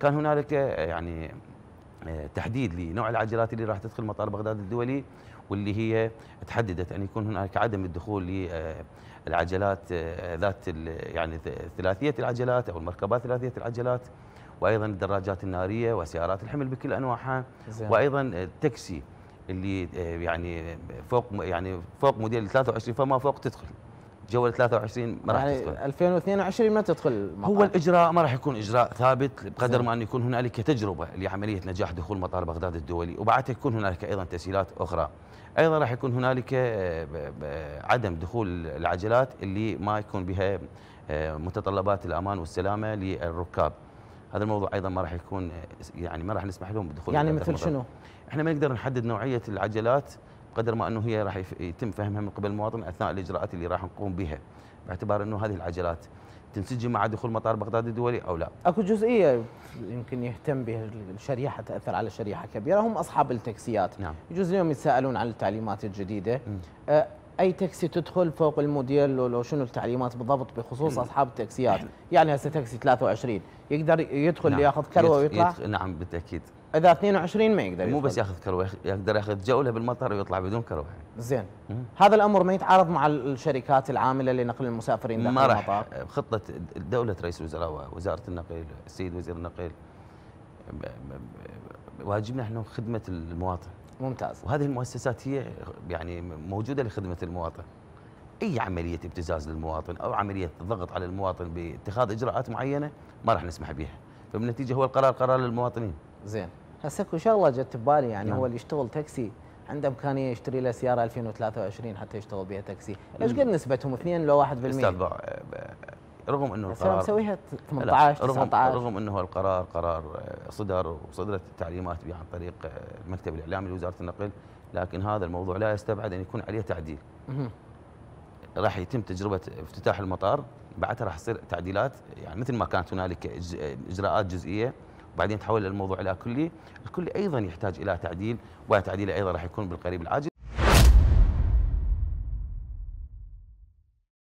كان هنالك يعني آه، تحديد لنوع العجلات اللي راح تدخل مطار بغداد الدولي واللي هي تحددت ان يكون هناك عدم الدخول للعجلات آه، آه، ذات يعني ثلاثيه العجلات او المركبات ثلاثيه العجلات وايضا الدراجات الناريه وسيارات الحمل بكل انواعها وايضا التاكسي اللي يعني فوق يعني فوق موديل 23 فما فوق تدخل جوله 23 ما راح يعني تدخل 2022 ما تدخل المطار. هو الاجراء ما راح يكون اجراء ثابت بقدر ما ان يكون هنالك تجربه لعمليه نجاح دخول مطار بغداد الدولي وبعدها يكون هنالك ايضا تسهيلات اخرى ايضا راح يكون هنالك آه، عدم دخول العجلات اللي ما يكون بها آه، متطلبات الامان والسلامه للركاب هذا الموضوع ايضا ما راح يكون آه، يعني ما راح نسمح لهم بدخول يعني مثل شنو احنا ما نقدر نحدد نوعيه العجلات قدر ما انه هي راح يتم فهمها من قبل المواطن اثناء الاجراءات اللي راح نقوم بها باعتبار انه هذه العجلات تنسجم مع دخول مطار بغداد الدولي او لا؟ اكو جزئيه يمكن يهتم بها الشريحه تاثر على شريحه كبيره هم اصحاب التاكسيات نعم. يجوز اليوم يتساءلون عن التعليمات الجديده اي تاكسي تدخل فوق الموديل لو شنو التعليمات بالضبط بخصوص اصحاب التاكسيات يعني هسه تاكسي 23 يقدر يدخل نعم. ياخذ كروه ويطلع يدخل نعم بالتاكيد اذا 22 ما يقدر مو بس ياخذ كروه يقدر ياخذ جوله بالمطر ويطلع بدون كروه زين هذا الامر ما يتعارض مع الشركات العامله لنقل المسافرين داخل ما راح خطه دوله رئيس الوزراء ووزاره النقل السيد وزير النقل واجبنا احنا خدمه المواطن ممتاز وهذه المؤسسات هي يعني موجوده لخدمه المواطن اي عمليه ابتزاز للمواطن او عمليه ضغط على المواطن باتخاذ اجراءات معينه ما راح نسمح بها فبالنتيجه هو القرار قرار للمواطنين زين هسه اكو شغله جت ببالي يعني نعم. هو اللي يشتغل تاكسي عنده امكانيه يشتري له سياره 2023 حتى يشتغل بها تاكسي، ايش قد نسبتهم 2 لو 1%؟ استاذ رغم انه القرار مسويها 18 رغم 19 رغم انه القرار قرار صدر وصدرت التعليمات به عن طريق المكتب الاعلامي لوزاره النقل لكن هذا الموضوع لا يستبعد ان يكون عليه تعديل. راح يتم تجربه افتتاح المطار بعدها راح تصير تعديلات يعني مثل ما كانت هنالك اجراءات جزئيه بعدين تحول الموضوع إلى كلي الكلي أيضا يحتاج إلى تعديل وتعديله أيضا راح يكون بالقريب العاجل